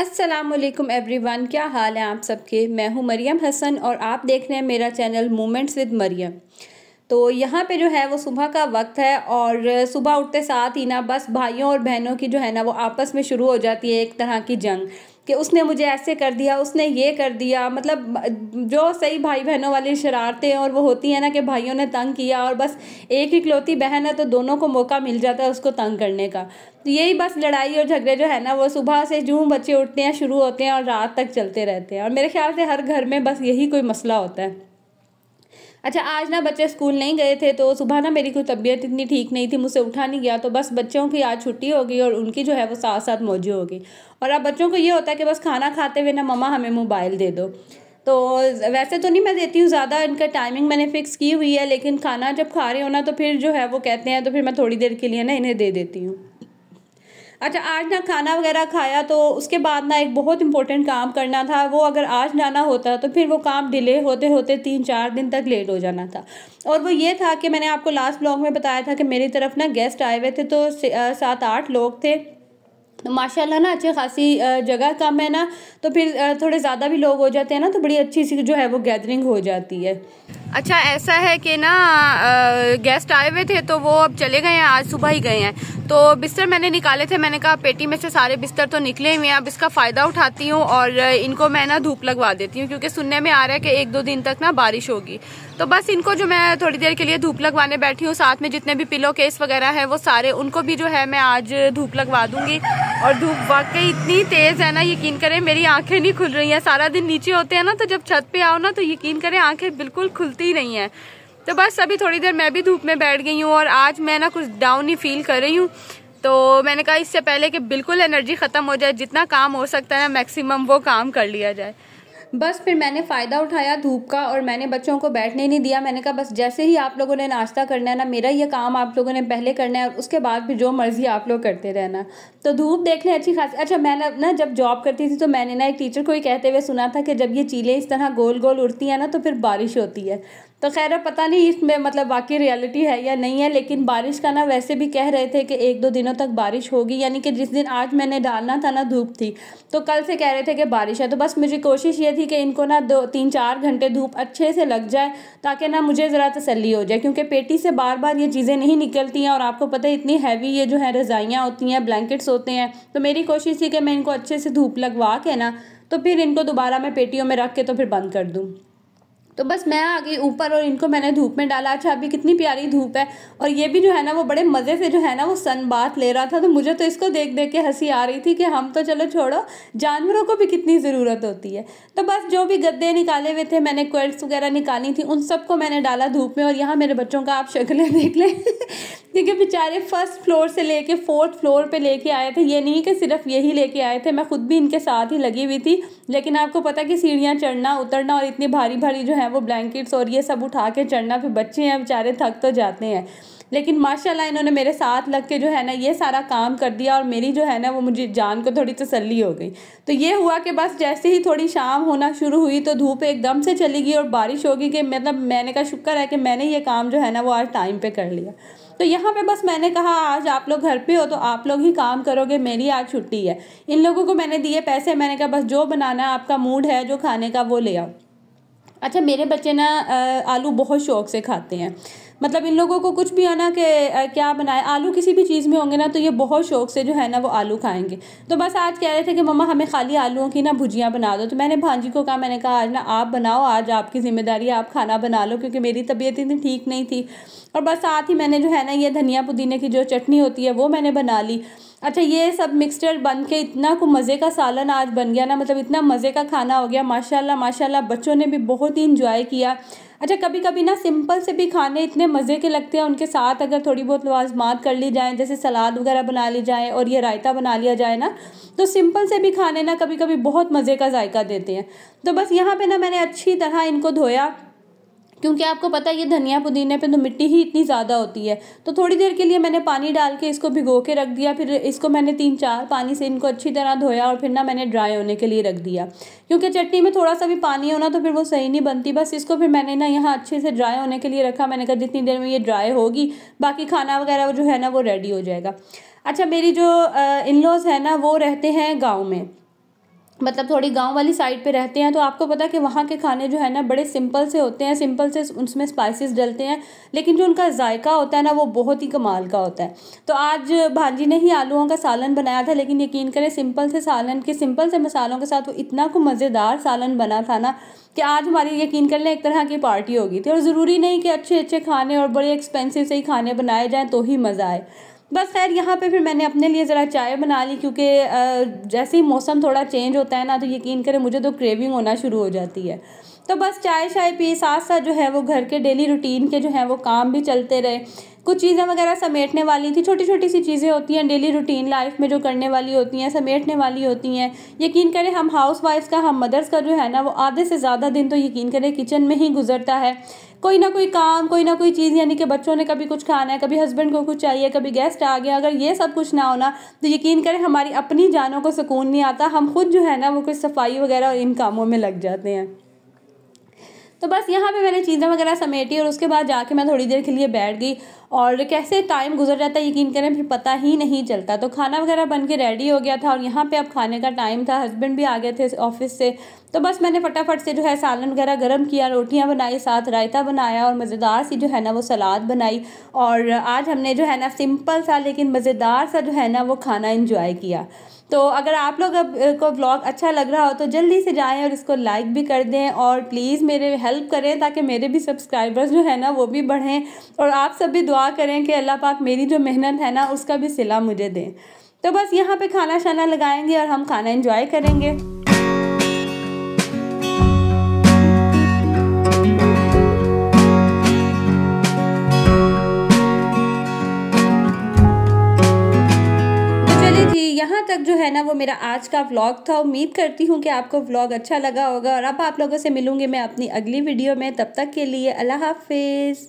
Aslam every one क्या हाल है आप सबके मैं हूँ मरियम हसन और आप देख रहे हैं मेरा चैनल मोमेंट्स विद मरियम तो यहाँ पे जो है वो सुबह का वक्त है और सुबह उठते साथ ही ना बस भाइयों और बहनों की जो है ना वो आपस में शुरू हो जाती है एक तरह की जंग कि उसने मुझे ऐसे कर दिया उसने ये कर दिया मतलब जो सही भाई बहनों वाली शरारतें और वो होती हैं ना कि भाइयों ने तंग किया और बस एक इकलौती बहन है तो दोनों को मौका मिल जाता है उसको तंग करने का तो यही बस लड़ाई और झगड़े जो है ना वो सुबह से जूँ बच्चे उठते हैं शुरू होते हैं और रात तक चलते रहते हैं और मेरे ख्याल से हर घर में बस यही कोई मसला होता है अच्छा आज ना बच्चे स्कूल नहीं गए थे तो सुबह ना मेरी कोई तबीयत इतनी ठीक नहीं थी मुझसे उठा नहीं गया तो बस बच्चों की आज छुट्टी होगी और उनकी जो है वो साथ साथ मौजूद होगी और अब बच्चों को ये होता है कि बस खाना खाते हुए ना मम्मा हमें मोबाइल दे दो तो वैसे तो नहीं मैं देती हूँ ज़्यादा इनका टाइमिंग मैंने फ़िक्स की हुई है लेकिन खाना जब खा रहे हो ना तो फिर जो है वो कहते हैं तो फिर मैं थोड़ी देर के लिए ना इन्हें दे देती हूँ अच्छा आज ना खाना वगैरह खाया तो उसके बाद ना एक बहुत इंपॉर्टेंट काम करना था वो अगर आज जाना होता तो फिर वो काम डिले होते होते तीन चार दिन तक लेट हो जाना था और वो ये था कि मैंने आपको लास्ट ब्लॉग में बताया था कि मेरी तरफ ना गेस्ट आए हुए थे तो सात आठ लोग थे माशाल्लाह ना अच्छी खासी जगह कम है ना तो फिर थोड़े ज़्यादा भी लोग हो जाते हैं ना तो बड़ी अच्छी सी जो है वो गैदरिंग हो जाती है अच्छा ऐसा है कि ना गेस्ट आए हुए थे तो वो अब चले गए हैं आज सुबह ही गए हैं तो बिस्तर मैंने निकाले थे मैंने कहा पेटी में से सारे बिस्तर तो निकले हुए हैं अब इसका फ़ायदा उठाती हूँ और इनको मैं ना धूप लगवा देती हूँ क्योंकि सुनने में आ रहा है कि एक दो दिन तक ना बारिश होगी तो बस इनको जो मैं थोड़ी देर के लिए धूप लगवाने बैठी हूँ साथ में जितने भी पिलो केस वगैरह है वो सारे उनको भी जो है मैं आज धूप लगवा दूंगी और धूप वाकई इतनी तेज़ है ना यकीन करें मेरी आंखें नहीं खुल रही हैं सारा दिन नीचे होते हैं ना तो जब छत पे आओ ना तो यकीन करें आंखें बिल्कुल खुलती ही नहीं हैं तो बस अभी थोड़ी देर मैं भी धूप में बैठ गई हूँ और आज मैं ना कुछ डाउन ही फील कर रही हूँ तो मैंने कहा इससे पहले कि बिल्कुल एनर्जी ख़त्म हो जाए जितना काम हो सकता है ना मैक्सिमम वो काम कर लिया जाए बस फिर मैंने फ़ायदा उठाया धूप का और मैंने बच्चों को बैठने नहीं दिया मैंने कहा बस जैसे ही आप लोगों ने नाश्ता करना है ना मेरा ये काम आप लोगों ने पहले करना है और उसके बाद फिर जो मर्ज़ी आप लोग करते रहना तो धूप देखने अच्छी खास अच्छा मैंने ना जब जॉब करती थी तो मैंने ना एक टीचर को ही कहते हुए सुना था कि जब ये चीलें इस तरह गोल गोल उड़ती हैं ना तो फिर बारिश होती है तो खैर पता नहीं इसमें मतलब बाकी रियलिटी है या नहीं है लेकिन बारिश का ना वैसे भी कह रहे थे कि एक दो दिनों तक बारिश होगी यानी कि जिस दिन आज मैंने डालना था ना धूप थी तो कल से कह रहे थे कि बारिश है तो बस मुझे कोशिश ये थी थी कि इनको ना दो तीन चार घंटे धूप अच्छे से लग जाए ताकि ना मुझे ज़रा तसली हो जाए क्योंकि पेटी से बार बार ये चीज़ें नहीं निकलती हैं और आपको पता है इतनी हैवी ये जो है रज़ाइयाँ होती हैं ब्लैंकेट्स होते हैं तो मेरी कोशिश थी कि मैं इनको अच्छे से धूप लगवा के ना तो फिर इनको दोबारा मैं पेटियों में रख के तो फिर बंद कर दूँ तो बस मैं आ गई ऊपर और इनको मैंने धूप में डाला अच्छा अभी कितनी प्यारी धूप है और ये भी जो है ना वो बड़े मज़े से जो है ना वो सन बात ले रहा था तो मुझे तो इसको देख देख के हंसी आ रही थी कि हम तो चलो छोड़ो जानवरों को भी कितनी ज़रूरत होती है तो बस जो भी गद्दे निकाले हुए थे मैंने क्वेल्ट्स वगैरह निकाली थी उन सबको मैंने डाला धूप में और यहाँ मेरे बच्चों का आप शक्लें देख लें क्योंकि बेचारे फर्स्ट फ्लोर से लेके फोर्थ फ्लोर पे लेके आए थे ये नहीं कि सिर्फ यही लेके आए थे मैं खुद भी इनके साथ ही लगी हुई थी लेकिन आपको पता कि सीढ़ियाँ चढ़ना उतरना और इतनी भारी भारी जो है है वो ब्लैंकेट्स और ये सब उठा के चढ़ना फिर बच्चे हैं बेचारे थक तो जाते हैं लेकिन माशाल्लाह इन्होंने मेरे साथ लग के जो है ना ये सारा काम कर दिया और मेरी जो है ना वो मुझे जान को थोड़ी तसल्ली हो गई तो ये हुआ कि बस जैसे ही थोड़ी शाम होना शुरू हुई तो धूप एकदम से चली गई और बारिश हो गई कि मतलब मैंने कहा शुक्र है कि मैंने ये काम जो है ना वो आज टाइम पर कर लिया तो यहाँ पे बस मैंने कहा आज आप लोग घर पे हो तो आप लोग ही काम करोगे मेरी आज छुट्टी है इन लोगों को मैंने दिए पैसे मैंने कहा बस जो बनाना है आपका मूड है जो खाने का वो ले आओ अच्छा मेरे बच्चे ना आलू बहुत शौक से खाते हैं मतलब इन लोगों को कुछ भी है ना कि क्या बनाए आलू किसी भी चीज़ में होंगे ना तो ये बहुत शौक से जो है ना वो आलू खाएंगे तो बस आज कह रहे थे कि मम्मा हमें खाली आलूओं की ना भुजियाँ बना दो तो मैंने भांजी को कहा मैंने कहा आज ना आप बनाओ आज आपकी ज़िम्मेदारी है आप खाना बना लो क्योंकि मेरी तबीयत इतनी ठीक नहीं थी और बस साथ ही मैंने जो है ना ये धनिया पुदीने की जो चटनी होती है वो मैंने बना ली अच्छा ये सब मिक्सचर बन के इतना को मज़े का सालन आज बन गया ना मतलब इतना मज़े का खाना हो गया माशाल्लाह माशाल्लाह बच्चों ने भी बहुत ही इंजॉय किया अच्छा कभी कभी ना सिंपल से भी खाने इतने मज़े के लगते हैं उनके साथ अगर थोड़ी बहुत लवाजमात कर ली जाएँ जैसे सलाद वगैरह बना ली जाए और ये रायता बना लिया जाए ना तो सिंपल से भी खाने ना कभी कभी बहुत मज़े का जायका देते हैं तो बस यहाँ पर ना मैंने अच्छी तरह इनको धोया क्योंकि आपको पता है ये धनिया पुदीने पे तो मिट्टी ही इतनी ज़्यादा होती है तो थोड़ी देर के लिए मैंने पानी डाल के इसको भिगो के रख दिया फिर इसको मैंने तीन चार पानी से इनको अच्छी तरह धोया और फिर ना मैंने ड्राई होने के लिए रख दिया क्योंकि चटनी में थोड़ा सा भी पानी होना तो फिर वो सही नहीं बनती बस इसको फिर मैंने ना यहाँ अच्छे से ड्राई होने के लिए रखा मैंने कहा जितनी देर में ये ड्राई होगी बाकी खाना वगैरह जो है ना वो रेडी हो जाएगा अच्छा मेरी जो इन लॉज है ना वो रहते हैं गाँव में मतलब थोड़ी गांव वाली साइड पे रहते हैं तो आपको पता है कि वहाँ के खाने जो है ना बड़े सिंपल से होते हैं सिंपल से उसमें स्पाइसेस डलते हैं लेकिन जो उनका जायका होता है ना वो बहुत ही कमाल का होता है तो आज भांजी ने ही आलूओं का सालन बनाया था लेकिन यकीन करें सिंपल से सालन के सिंपल से मसालों के साथ वो इतना को मज़ेदार सालन बना था ना कि आज हमारी यकीन कर लें एक तरह की पार्टी होगी थी और ज़रूरी नहीं कि अच्छे अच्छे खाने और बड़े एक्सपेंसिव से ही खाने बनाए जाएँ तो ही मज़ा आए बस खैर यहाँ पे फिर मैंने अपने लिए ज़रा चाय बना ली क्योंकि जैसे ही मौसम थोड़ा चेंज होता है ना तो यकीन करें मुझे तो क्रेविंग होना शुरू हो जाती है तो बस चाय शाय पी साथ साथ जो है वो घर के डेली रूटीन के जो हैं वो काम भी चलते रहे कुछ चीज़ें वगैरह समेटने वाली थी छोटी छोटी सी चीज़ें होती हैं डेली रूटीन लाइफ में जो करने वाली होती हैं समेटने वाली होती हैं यकीन करें हम हाउस वाइफ का हम मदर्स का जो है ना वो आधे से ज़्यादा दिन तो यकीन करें किचन में ही गुजरता है कोई ना कोई काम कोई ना कोई चीज़ यानी कि बच्चों ने कभी कुछ खाना है कभी हस्बैंड को कुछ चाहिए कभी गेस्ट आ गया अगर ये सब कुछ ना होना तो यकीन करें हमारी अपनी जानों को सुकून नहीं आता हम खुद जो है ना वो कुछ सफाई वगैरह और इन कामों में लग जाते हैं तो बस यहाँ पे मैंने चीज़ें वगैरह समेटी और उसके बाद जाके मैं थोड़ी देर के लिए बैठ गई और कैसे टाइम गुजर जाता है यकीन करें फिर पता ही नहीं चलता तो खाना वगैरह बन के रेडी हो गया था और यहाँ पे अब खाने का टाइम था हस्बैंड भी आ गए थे ऑफिस से तो बस मैंने फटाफट से जो है सालन वगैरह गर्म किया रोटियाँ बनाई साथ रायता बनाया और मज़ेदार सी जो है ना वो सलाद बनाई और आज हमने जो है ना सिंपल सा लेकिन मज़ेदार सा जो है ना वो खाना इन्जॉय किया तो अगर आप लोग अब को ब्लॉग अच्छा लग रहा हो तो जल्दी से जाएँ और इसको लाइक भी कर दें और प्लीज़ मेरे हेल्प करें ताकि मेरे भी सब्सक्राइबर्स जो है ना वो भी बढ़ें और आप सब भी दुआ करें कि अल्लाह पाक मेरी जो मेहनत है ना उसका भी सिला मुझे दें तो बस यहाँ पे खाना शाना लगाएंगे और हम खाना इंजॉय करेंगे यहाँ तक जो है ना वो मेरा आज का व्लॉग था उम्मीद करती हूँ कि आपको व्लॉग अच्छा लगा होगा और अब आप लोगों से मिलूंगी मैं अपनी अगली वीडियो में तब तक के लिए अल्लाह हाफिज़